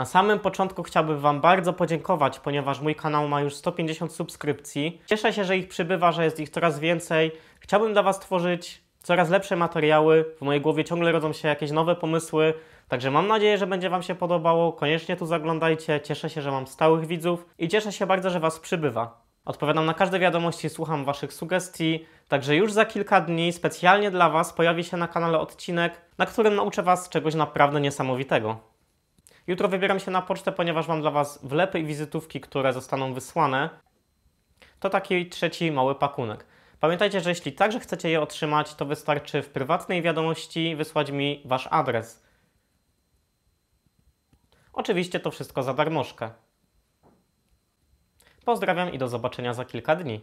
Na samym początku chciałbym Wam bardzo podziękować, ponieważ mój kanał ma już 150 subskrypcji. Cieszę się, że ich przybywa, że jest ich coraz więcej. Chciałbym dla Was tworzyć coraz lepsze materiały. W mojej głowie ciągle rodzą się jakieś nowe pomysły, także mam nadzieję, że będzie Wam się podobało. Koniecznie tu zaglądajcie. Cieszę się, że mam stałych widzów i cieszę się bardzo, że Was przybywa. Odpowiadam na każde wiadomości, słucham Waszych sugestii, także już za kilka dni specjalnie dla Was pojawi się na kanale odcinek, na którym nauczę Was czegoś naprawdę niesamowitego. Jutro wybieram się na pocztę, ponieważ mam dla Was wlepy i wizytówki, które zostaną wysłane. To taki trzeci mały pakunek. Pamiętajcie, że jeśli także chcecie je otrzymać, to wystarczy w prywatnej wiadomości wysłać mi Wasz adres. Oczywiście to wszystko za darmożkę. Pozdrawiam i do zobaczenia za kilka dni.